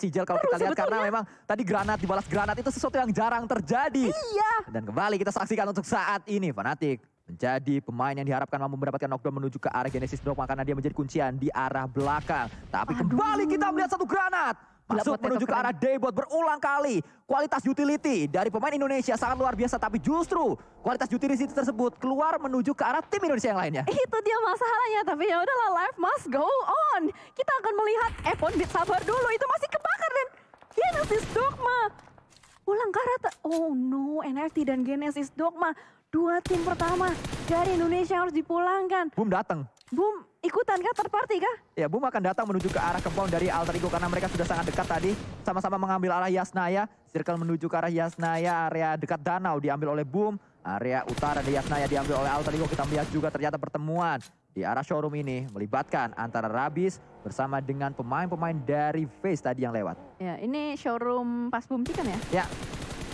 Cijel kalau kita lihat karena memang tadi granat dibalas granat itu sesuatu yang jarang terjadi. Iya. Dan kembali kita saksikan untuk saat ini Fanatik menjadi pemain yang diharapkan mampu mendapatkan knockdown menuju ke arah Genesis Drop karena dia menjadi kuncian di arah belakang. Tapi Aduh. kembali kita melihat satu granat Masuk menuju ke arah Daybot berulang kali. Kualitas utility dari pemain Indonesia sangat luar biasa. Tapi justru kualitas utility tersebut keluar menuju ke arah tim Indonesia yang lainnya. Itu dia masalahnya. Tapi ya udahlah life must go on. Kita akan melihat Epon Bit sabar dulu. Itu masih kebakar dan Genesis Dogma. Ulang arah Oh no NFT dan Genesis Dogma. Dua tim pertama dari Indonesia harus dipulangkan. Boom datang. Boom ikutan kah? Third party kah? Ya, Boom akan datang menuju ke arah kebong dari Alter Ego karena mereka sudah sangat dekat tadi. Sama-sama mengambil arah Yasnaya. Circle menuju ke arah Yasnaya, area dekat danau diambil oleh Boom. Area utara di Yasnaya diambil oleh Alter Ego. Kita melihat juga ternyata pertemuan di arah showroom ini melibatkan antara Rabis bersama dengan pemain-pemain dari Face tadi yang lewat. Ya, ini showroom pas Boom Chicken ya? Ya.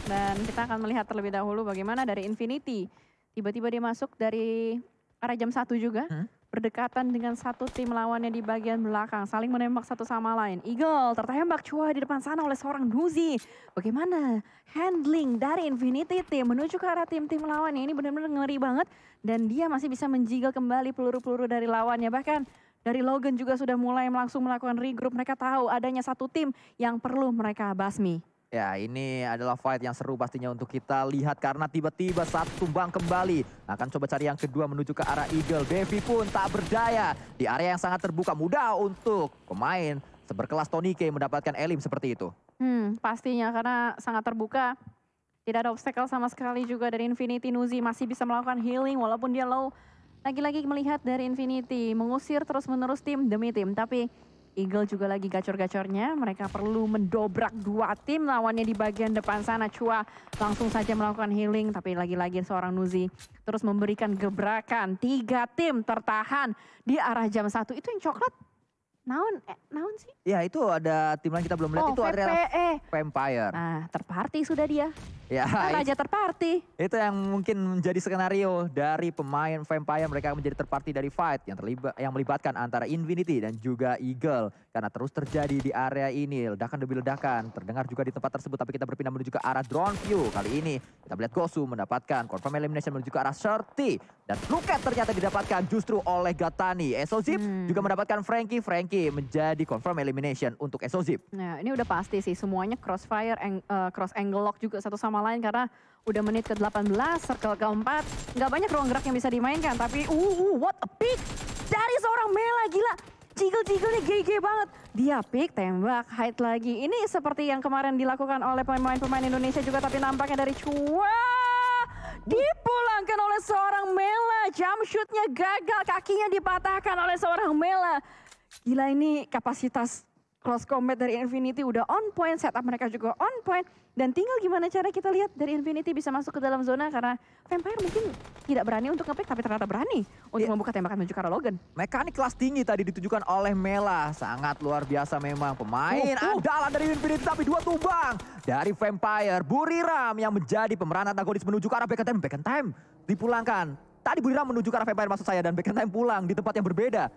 Dan kita akan melihat terlebih dahulu bagaimana dari Infinity. Tiba-tiba dia masuk dari arah jam satu juga. Hmm? berdekatan dengan satu tim lawannya di bagian belakang. Saling menembak satu sama lain. Eagle tertembak cuai di depan sana oleh seorang Nuzi. Bagaimana handling dari Infinity Team menuju ke arah tim-tim lawannya ini benar-benar ngeri banget. Dan dia masih bisa menjigal kembali peluru-peluru dari lawannya. Bahkan dari Logan juga sudah mulai langsung melakukan regroup. Mereka tahu adanya satu tim yang perlu mereka basmi. Ya ini adalah fight yang seru pastinya untuk kita lihat karena tiba-tiba saat tumbang kembali. Akan coba cari yang kedua menuju ke arah Eagle. Devi pun tak berdaya di area yang sangat terbuka. Mudah untuk pemain seberkelas Tony K mendapatkan Elim seperti itu. Hmm, pastinya karena sangat terbuka. Tidak ada obstacle sama sekali juga dari Infinity. Nuzi masih bisa melakukan healing walaupun dia low. Lagi-lagi melihat dari Infinity. Mengusir terus-menerus tim demi tim. Tapi Eagle juga lagi gacor-gacornya. Mereka perlu mendobrak dua tim lawannya di bagian depan sana. Cua langsung saja melakukan healing. Tapi lagi-lagi seorang Nuzi terus memberikan gebrakan. Tiga tim tertahan di arah jam satu. Itu yang coklat Naon, eh, naon sih? Ya itu ada tim lain kita belum lihat. Oh, itu VPE. Vampire. Nah, terparty sudah dia. Ya, kan raja terparty. Itu yang mungkin menjadi skenario dari pemain Vampire mereka menjadi terparti dari fight yang terlibat yang melibatkan antara Infinity dan juga Eagle karena terus terjadi di area ini ledakan demi ledakan terdengar juga di tempat tersebut tapi kita berpindah menuju ke arah drone view kali ini kita melihat Gosu mendapatkan confirm elimination menuju ke arah Shorty dan Luket ternyata didapatkan justru oleh Gatani. Esozip hmm. juga mendapatkan Frankie. Frankie menjadi confirm elimination untuk Esozip. Nah, ini udah pasti sih semuanya crossfire, ang uh, cross angle lock juga satu sama sama lain karena udah menit ke-18, circle ke-4. Nggak banyak ruang gerak yang bisa dimainkan, tapi uh, uh what a pick dari seorang Mela, gila. Jiggle-jiggle nih GG banget. Dia pick, tembak, hide lagi. Ini seperti yang kemarin dilakukan oleh pemain-pemain Indonesia juga, tapi nampaknya dari cuah Dipulangkan oleh seorang Mela, jam shootnya gagal, kakinya dipatahkan oleh seorang Mela. Gila ini kapasitas close combat dari Infinity udah on point, setup mereka juga on point. Dan tinggal gimana cara kita lihat dari Infinity bisa masuk ke dalam zona karena Vampire mungkin tidak berani untuk ngepick tapi ternyata berani untuk yeah. membuka tembakan menuju karena Logan. Mekanik kelas tinggi tadi ditujukan oleh Mela. Sangat luar biasa memang. Pemain uh, uh. andalan dari Infinity tapi dua tumbang. Dari Vampire, Buriram yang menjadi pemeran antagonis menuju ke arah back time. Back time dipulangkan. Tadi Buriram menuju ke arah Vampire maksud saya dan back time pulang di tempat yang berbeda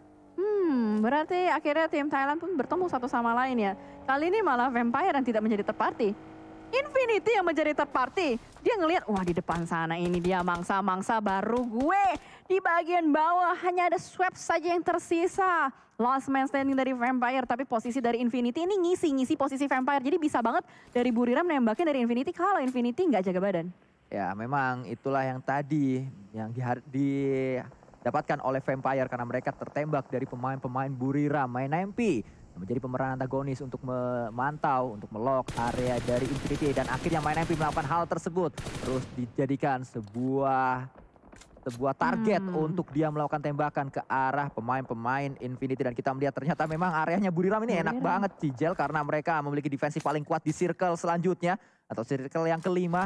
berarti akhirnya tim Thailand pun bertemu satu sama lain ya. Kali ini malah vampire yang tidak menjadi third Infinity yang menjadi third Dia ngelihat, wah di depan sana ini dia mangsa-mangsa baru gue. Di bagian bawah hanya ada swap saja yang tersisa. Last man standing dari Vampire, tapi posisi dari Infinity ini ngisi-ngisi posisi Vampire. Jadi bisa banget dari Buriram nembakin dari Infinity kalau Infinity nggak jaga badan. Ya memang itulah yang tadi yang di dapatkan oleh Vampire karena mereka tertembak dari pemain-pemain Burira main MP menjadi pemeran antagonis untuk memantau, untuk melok area dari Infinity dan akhirnya main MP melakukan hal tersebut terus dijadikan sebuah sebuah target hmm. untuk dia melakukan tembakan ke arah pemain-pemain Infinity dan kita melihat ternyata memang areanya Buriram ini Buriram. enak banget Cijel karena mereka memiliki defensif paling kuat di circle selanjutnya atau circle yang kelima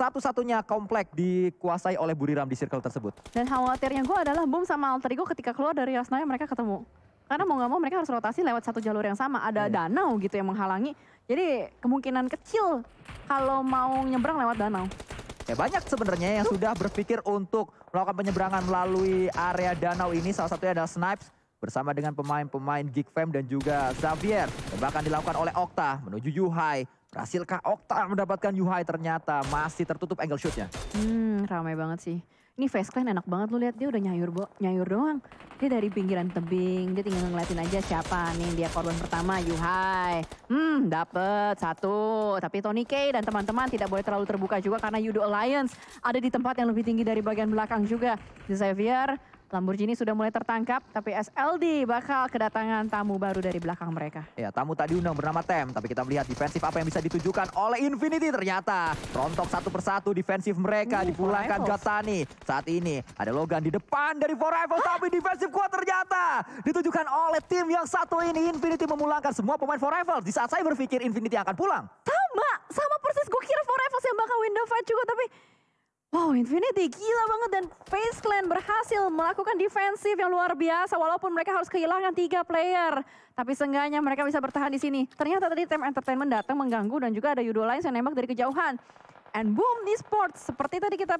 satu-satunya komplek dikuasai oleh Buriram di circle tersebut. Dan khawatirnya gue adalah Boom sama Alter Ego ketika keluar dari Yosnaya mereka ketemu. Karena mau gak mau mereka harus rotasi lewat satu jalur yang sama. Ada hmm. danau gitu yang menghalangi. Jadi kemungkinan kecil kalau mau nyebrang lewat danau. Ya banyak sebenarnya yang Tuh. sudah berpikir untuk melakukan penyeberangan melalui area danau ini. Salah satunya adalah Snipes bersama dengan pemain-pemain Geek Fam dan juga Xavier. Dan bahkan dilakukan oleh Okta menuju Yuhai Berhasilkah Okta mendapatkan Yuhai? Ternyata masih tertutup angle shootnya. Hmm, ramai banget sih. Ini face clan enak banget lu lihat dia udah nyayur bo nyayur doang. Dia dari pinggiran tebing, dia tinggal ngeliatin aja siapa nih dia korban pertama Yuhai. Hmm, dapet satu. Tapi Tony K dan teman-teman tidak boleh terlalu terbuka juga karena Yudo Alliance ada di tempat yang lebih tinggi dari bagian belakang juga. Xavier Lamborghini sudah mulai tertangkap, tapi SLD bakal kedatangan tamu baru dari belakang mereka. Ya, tamu tadi undang bernama Tem, tapi kita melihat defensif apa yang bisa ditujukan oleh Infinity ternyata. Rontok satu persatu defensif mereka uh, dipulangkan Gatani. Saat ini ada Logan di depan dari Four Rivals, tapi defensif kuat ternyata. Ditujukan oleh tim yang satu ini, Infinity memulangkan semua pemain Four Rivals. Di saat saya berpikir Infinity akan pulang. Sama, sama persis gue kira Four Rivals yang bakal window the fight juga, tapi Wow, Infinity gila banget dan Face Clan berhasil melakukan defensif yang luar biasa walaupun mereka harus kehilangan tiga player. Tapi seenggaknya mereka bisa bertahan di sini. Ternyata tadi tim entertainment datang mengganggu dan juga ada Yudo lain yang nembak dari kejauhan. And boom, esports seperti tadi kita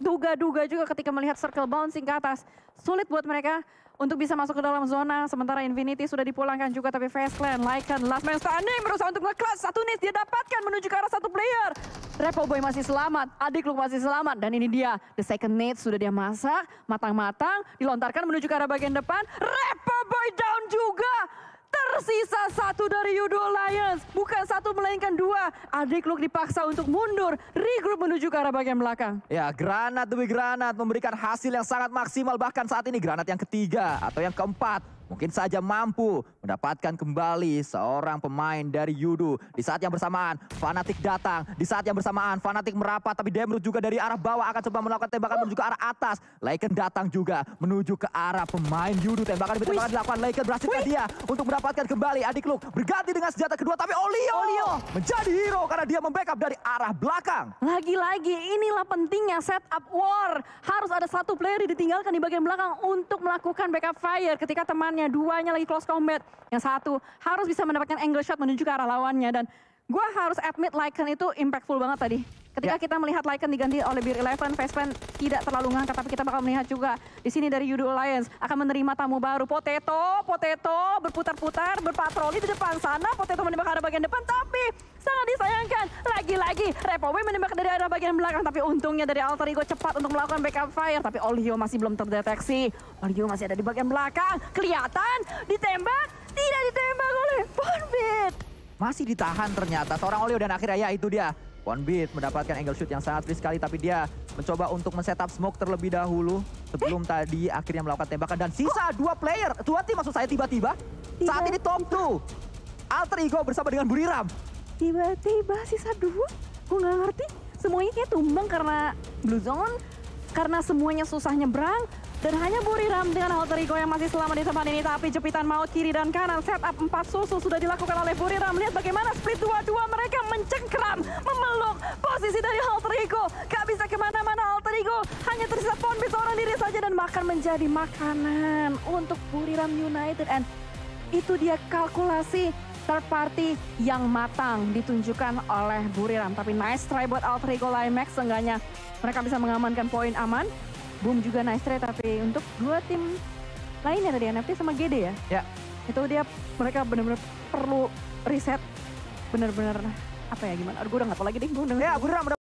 duga-duga juga ketika melihat circle bouncing ke atas. Sulit buat mereka untuk bisa masuk ke dalam zona. Sementara Infinity sudah dipulangkan juga tapi Fastlane, Lycan, Last Man Standing berusaha untuk ngekelas. Satu nih dia dapatkan menuju ke arah satu player. Repo Boy masih selamat, Adik lu masih selamat. Dan ini dia, the second nade sudah dia masak, matang-matang, dilontarkan menuju ke arah bagian depan. Repo Boy down juga. Tersisa satu dari Yudo Lions. Bukan satu melainkan dua. Adik Luke dipaksa untuk mundur. Regroup menuju ke arah bagian belakang. Ya granat demi granat memberikan hasil yang sangat maksimal. Bahkan saat ini granat yang ketiga atau yang keempat mungkin saja mampu mendapatkan kembali seorang pemain dari Yudu. Di saat yang bersamaan, Fanatik datang. Di saat yang bersamaan, Fanatik merapat. Tapi Demrut juga dari arah bawah akan coba melakukan tembakan menuju ke arah atas. Laken datang juga menuju ke arah pemain Yudu. Tembakan demi tembakan dilakukan. Laken berhasil dia untuk mendapatkan kembali adik Luke. Berganti dengan senjata kedua. Tapi Olio, Olio. menjadi hero karena dia membackup dari arah belakang. Lagi-lagi inilah pentingnya setup war. Harus ada satu player yang ditinggalkan di bagian belakang untuk melakukan backup fire ketika temannya depannya, duanya lagi close combat. Yang satu harus bisa mendapatkan angle shot menuju ke arah lawannya dan Gue harus admit Lycan itu impactful banget tadi. Ketika yeah. kita melihat Lycan diganti oleh Beer Eleven, Vespen tidak terlalu ngangkat, tapi kita bakal melihat juga di sini dari Yudo Alliance akan menerima tamu baru. Potato, Potato berputar-putar, berpatroli di depan sana. Potato menembak arah bagian depan, tapi sangat disayangkan. Lagi-lagi, Repowe menembak dari arah bagian belakang, tapi untungnya dari Alter Ego cepat untuk melakukan backup fire. Tapi Olio masih belum terdeteksi. Olio masih ada di bagian belakang, kelihatan, ditembak, tidak masih ditahan ternyata. Seorang Olio dan akhirnya ya itu dia. One Beat mendapatkan angle shoot yang sangat sekali tapi dia mencoba untuk men-setup smoke terlebih dahulu sebelum eh? tadi akhirnya melakukan tembakan dan sisa dua player, dua tim maksud saya tiba-tiba saat ini top 2 Alter Ego bersama dengan Buriram. Tiba-tiba sisa dua, gue nggak ngerti. Semuanya kayak tumbang karena Blue Zone, karena semuanya susah nyebrang, dan hanya Buri Ram dengan ego yang masih selamat di tempat ini. Tapi jepitan maut kiri dan kanan. Setup empat susu sudah dilakukan oleh Buri Ram. Lihat bagaimana split dua-dua mereka mencengkram, memeluk posisi dari ego. Gak bisa kemana-mana ego. Hanya tersisa Ponbi seorang diri saja dan makan menjadi makanan untuk Buri Ram United. And itu dia kalkulasi third party yang matang ditunjukkan oleh Buriram. Tapi nice try buat Alter Ego Max, seenggaknya mereka bisa mengamankan poin aman. Boom juga nice trade tapi untuk dua tim lainnya dari NFT sama GD ya. Ya. Itu dia mereka benar-benar perlu riset benar-benar apa ya gimana? gue udah nggak tau lagi deh. Gue udah ya, gue